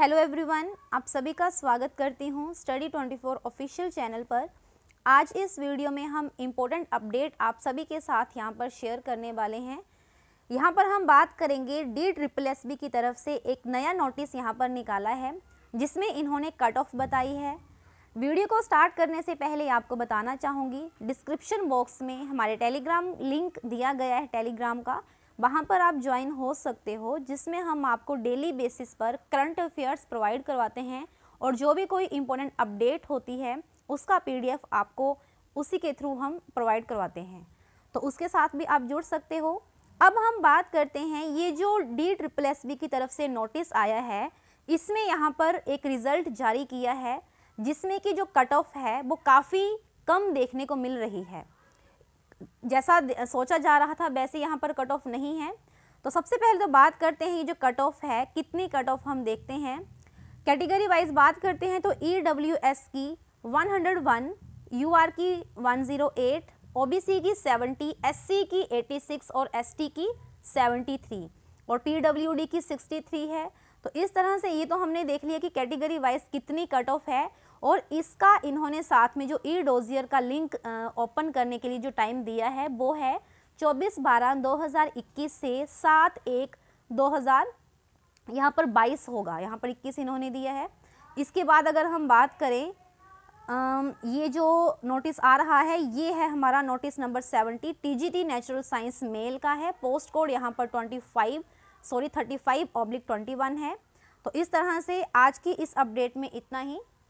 hello everyone आप सभी का स्वागत करती हूँ स्टडी 24 ऑफिशियल चैनल पर आज इस वीडियो में हम इम्पोर्टेंट अपडेट आप सभी के साथ यहाँ पर शेयर करने वाले हैं यहाँ पर हम बात करेंगे डी ट्रिपल एस बी की तरफ से एक नया नोटिस यहाँ पर निकाला है जिसमें इन्होंने कट ऑफ बताई है वीडियो को स्टार्ट करने से पहले आपको बताना चाहूँगी डिस्क्रिप्शन बॉक्स में हमारे टेलीग्राम लिंक दिया गया है टेलीग्राम का वहाँ पर आप ज्वाइन हो सकते हो जिसमें हम आपको डेली बेसिस पर करंट अफेयर्स प्रोवाइड करवाते हैं और जो भी कोई इम्पोर्टेंट अपडेट होती है उसका पीडीएफ आपको उसी के थ्रू हम प्रोवाइड करवाते हैं तो उसके साथ भी आप जुड़ सकते हो अब हम बात करते हैं ये जो डी ट्रिपल एस बी की तरफ से नोटिस आया है इसमें यहाँ पर एक रिज़ल्ट जारी किया है जिसमें कि जो कट ऑफ है वो काफ़ी कम देखने को मिल रही है जैसा सोचा जा रहा था वैसे यहाँ पर कट ऑफ नहीं है तो सबसे पहले तो बात करते हैं ये जो कट ऑफ है कितनी कट ऑफ हम देखते हैं कैटेगरी वाइज बात करते हैं तो ई डब्ल्यू एस की 101, यू आर की 108, ओबीसी की 70, एससी की 86 और एसटी की 73 और पीडब्ल्यूडी की 63 है तो इस तरह से ये तो हमने देख लिया कि कैटेगरी वाइज कितनी कट ऑफ है और इसका इन्होंने साथ में जो ई डोजियर का लिंक ओपन करने के लिए जो टाइम दिया है वो है 24 बारह 2021 से 7 एक 2000 यहाँ पर 22 होगा यहाँ पर 21 इन्होंने दिया है इसके बाद अगर हम बात करें ये जो नोटिस आ रहा है ये है हमारा notice number 70 TGT natural science male का है पोस्ट कोड यहाँ पर 25 सॉरी 35 फाइव ऑब्लिक ट्वेंटी है तो इस तरह से आज की इस अपडेट में इतना ही